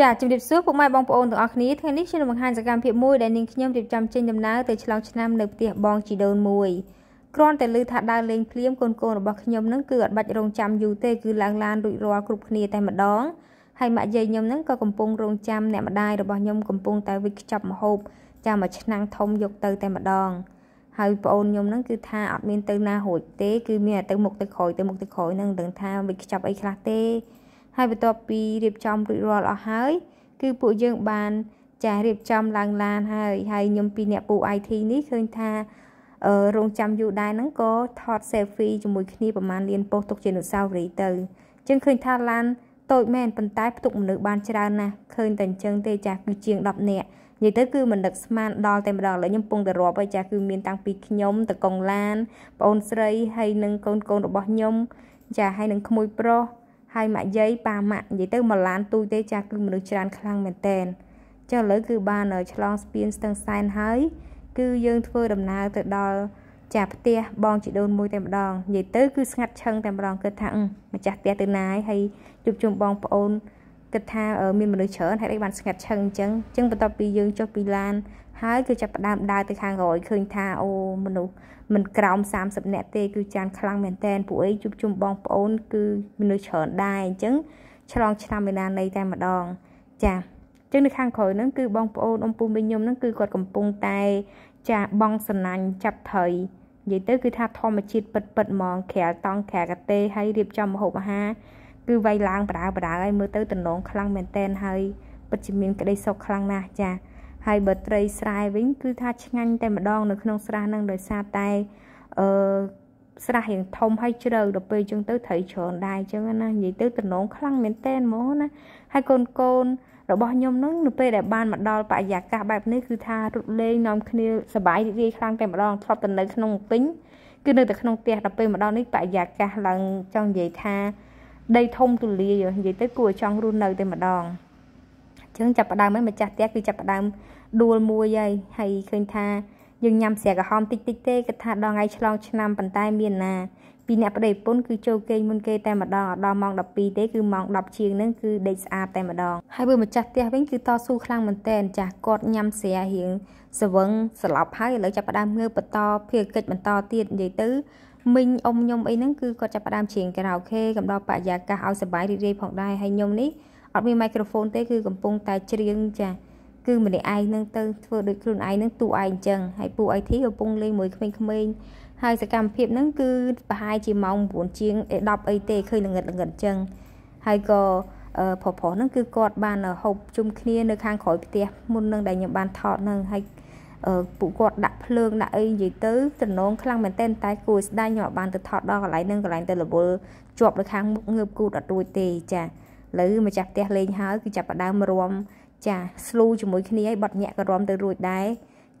ចាជំរាបសួរពុកម៉ែបងប្អូនទាំងអស់គ្នាថ្ងៃនេះខ្ញុំនឹងបង្ហាញសកម្មភាពមួយដែលនាងខ្ញុំរៀបចំចេញដំណើរទៅឆ្លងឆ្នាំនៅផ្ទះបងជីដូនមួយគ្រាន់តែឮថាដើរលេងភ្លាមកូនកូនរបស់ខ្ញុំនឹងគឺអត់បាច់រងចាំយូរទេគឺឡើងឡានរួចរាល់គ្រប់គ្នាតែម្ដង ហើយម៉ាក់យាយខ្ញុំនឹងក៏កំពុងរងចាំអ្នកម្ដាយរបស់ខ្ញុំកំពុងតែវិចខ្ចប់ម្ហូបចាំមួយឆ្នាំងធំយកទៅតែម្ដងហើយប្អូនខ្ញុំនឹងគឺថាអត់មានទៅណារួចទេគឺមានតែទៅមុខទៅក្រោយទៅមុខទៅក្រោយនឹងដឹងថាវិចខ្ចប់អីខ្លះទេហើយបន្ទាប់ពីរៀបចំរួចរាល់អស់ហើយគឺពួកយើងបានចាស់រៀបចំឡើងឡានហើយហើយខ្ញុំពីអ្នកពូ IT នេះឃើញ ថារងចាំយូរដែរហ្នឹងក៏ថត selfie ជាមួយគ្នាប្រហែលលានប៉ុស្តិ៍ទុកជាអនុស្សាវរីយ៍ទៅអញ្ចឹងឃើញថាឡានតូចមែនប៉ុន្តែផ្ទុកមនុស្សបានច្រើនណាស់ឃើញតែអញ្ចឹងទេចាស់គឺជាង10នាក់និយាយទៅគឺមិនដឹកស្មានដល់តែម្ដងឥឡូវខ្ញុំពងតែរាប់ហើយចាស់គឺមានតាំងពីខ្ញុំតកងឡានប្អូនស្រីហើយនិងកូនកូនរបស់ខ្ញុំ ចាស់ហើយនិងក្មួយប្រុសហើយម៉ាក់យាយប៉ាម៉ាក់និយាយទៅមកឡានទូចទេចាស់គឺមនុស្សច្រើនខ្លាំងមែនតែនចុះឥឡូវគឺបានឆ្លងស្ពានស្ទឹងសែនហើយគឺយើងធ្វើដំណើរទៅដល់ចាស់ផ្ទះបងជីដូនមួយតែម្ដងនិយាយទៅគឺស្ងាត់ឈឹងតែម្ដងគិតថាម្ចាស់ផ្ទះទៅណាហើយជួបជុំបងប្អូនគិតថាមានមនុស្សច្រើនហេតុអីបានស្ងាត់ឈឹងអញ្ចឹងអញ្ចឹងបន្ទាប់ពីយើងចុះពីឡាន ហើយគឺចាប់ផ្ដើមដើរទៅខាងក្រោយឃើញថាអូ មនុស្សមិនក្រោម30នាក់ទេគឺចានខ្លាំងមែនតែនពួកអីជួបជុំបងប្អូន គឺមនុស្សច្រើនដែរអញ្ចឹងឆ្លងឆ្នាំវេលានៃតែម្ដង ចាឹងនៅខាងក្រោយហ្នឹងគឺបងប្អូនអ៊ំពូមីងខ្ញុំហ្នឹងគឺគាត់កំពុងតែ ចាស់បងសំណាញ់ចាប់ត្រីនិយាយទៅគឺថាធម្មជាតិពិតពិតហ្មងក្រៅតង់ក្រៅកាទេហើយរៀបចំម្ហូបអាហារគឺវាយឡើងបដាបដាហើយមើលទៅតំណងខ្លាំងមែនតែនហើយពិតជាមានក្តីសុខខ្លាំងណាស់ចាហើយបើត្រីស្រែវិញគឺ ថាឆ្ងាញ់តែម្ដងនៅក្នុងស្រះនឹងដោយសារតែអឺស្រះរៀងធំហើយជ្រៅដល់ពេលចឹងទៅត្រីច្រើនដែរចឹងណានិយាយទៅតំណងខ្លាំងមែនតែនហ្មងណាហើយកូនកូនរបស់ខ្ញុំនឹងនៅពេលដែលបានមកដល់បរិយាកាសបែបនេះគឺថារត់លេងនាំគ្នាសប្បាយរីករាយខ្លាំងតែម្ដងធ្លាប់ទៅនៅក្នុងពេញគឺនៅតែក្នុងផ្ទះដល់ពេលមកដល់នេះបរិយាកាសឡើងចង់និយាយថាដីធំទូលាយនិយាយទៅគួរចង់រស់នៅតែម្ដងអញ្ចឹងចាប់ផ្ដើមហ្នឹងម្ចាស់ផ្ទះគឺចាប់ផ្ដើមដួលមួយហើយហើយឃើញថាយើងញ៉ាំស្រាក្រហមតិចតិចទេគិតថាដល់ថ្ងៃឆ្លងឆ្នាំប៉ុន្តែមានណាពីអ្នកប្តីប្រពន្ធគឺចូលគេងមុនគេតែម្ដងដល់ម៉ោង12ទេគឺម៉ោង10ជាងហ្នឹងគឺដេកស្អាតតែម្ដងហើយបើម្ចាស់ផ្ទះវិញគឺតស៊ូខ្លាំងមែនតើចាស់គាត់ញ៉ាំស្រារៀងស្វឹងស្លប់ហើយឥឡូវចាប់ផ្ដើមងើបបន្តភារកិច្ចបន្តទៀតនិយាយទៅមីងអ៊ំខ្ញុំអីហ្នឹងគឺគាត់ចាប់ផ្ដើមច្រៀងការ៉ាអូខេកំដរបរិយាកាសឲ្យសប្បាយរីករាយផងដែរហើយខ្ញុំនេះអត់មានមីក្រូហ្វូនទេគឺកំពុងតែច្រៀងចាគឺម្នាក់ឯងនឹងទៅធ្វើដូចខ្លួនឯងនឹងទូឯងអញ្ចឹងហើយពូ IT កំពុងលេងមួយក្មេងៗហើយសកម្មភាពហ្នឹងគឺប្រហែលជាម៉ោង9ជាង10អីទេឃើញល្ងឹតល្ងឹតអញ្ចឹងហើយក៏ប្រុសៗហ្នឹងគឺគាត់បានហូបជុំគ្នានៅខាងក្រោយផ្ទះមុននឹងដែលខ្ញុំបានថតហ្នឹងហើយពួកគាត់ដាក់ភ្លើងដាក់អីនិយាយទៅទំនងខ្លាំងមែនទែនតែគួរស្ដាយខ្ញុំអត់បានទៅថតដល់កន្លែងនឹងកន្លែងទៅរវល់ជាប់នៅខាងមុខងើបគូតអត់រួចទេចាឥឡូវម្ចាស់ផ្ទះលេងហើយគឺចាប់ផ្ដើមរំចាស្លូជាមួយគ្នាឲ្យបត់ញាក់ក៏រំទៅរួចដែរ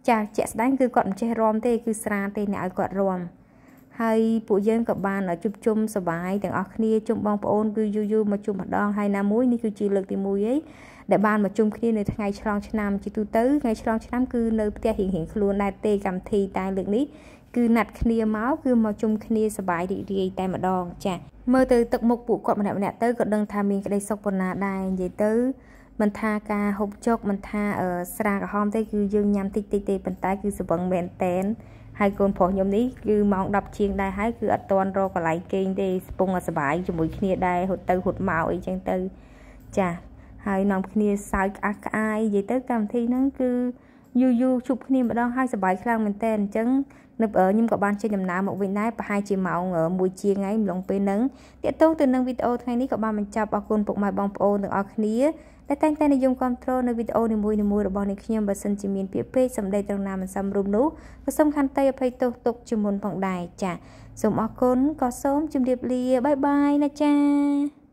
ចាជាក់ស្ដែងគឺគាត់មិនចេះរំទេគឺស្រាទេអ្នកឲ្យគាត់រំហើយពួកយើងក៏បានជួបជុំសបាយទាំងអស់គ្នាជុំបងប្អូនគឺយូរយូរមកជុំម្ដងហើយណាមួយនេះគឺជាលើកទី1ឯងដែលបានមកជុំគ្នានៅថ្ងៃឆ្លងឆ្នាំជាទូទៅថ្ងៃឆ្លងឆ្នាំ គឺនៅផ្ទះរៀងៗខ្លួនដែរទេកម្មវិធីតែ លើកនេះគឺណាត់គ្នាមកគឺមកជុំគ្នាសបាយរីករាយតែម្ដង ចាមើលទៅទឹកមុខពួកគាត់ម្នាក់ម្នាក់ទៅក៏ដឹងថាមានក្តីសុខប៉ុណ្ណាដែរនិយាយទៅមិនថាការហូបចុកមិនថាស្រាក្រហមទេគឺយើងញ៉ាំតិចតិចទេប៉ុន្តែគឺសវឹងមែនតែនហើយកូនប្រុសខ្ញុំនេះគឺម៉ោង10ជាងដែរហើយគឺអត់តន់រកកន្លែងគេងទេស្ពងសបាយជាមួយគ្នាដែរហត់ទៅហត់មកអីចឹងទៅចាហើយនាំគ្នាសើចក្អាក់ក្អាយនិយាយទៅកម្មវិធីហ្នឹងគឺយូរយូរជួបគ្នាម្ដងហើយសប្បាយខ្លាំងមែនតើអញ្ចឹងនៅខ្ញុំក៏បានចេញដំណើរមកវិញដែរប្រហែលជាម៉ោង1ជាថ្ងៃម្លងពេលហ្នឹងទាក់ទងទៅនឹងវីដេអូថ្ងៃនេះក៏បានបញ្ចប់អរគុណពុកម៉ែបងប្អូនទាំងអស់គ្នាដែលតែងតែនិយមគ្រប់គ្រងនៅវីដេអូនីមួយៗរបស់នាងខ្ញុំបើសិនជាមានពាក្យពេចសម្ដីត្រង់ណាមិនសមរម្យនោះក៏សូមខន្តីអភ័យទោសទុកជាមុនផងដែរចា៎សូមអរគុណក៏សូមជម្រាបលាបាយបាយណាចា៎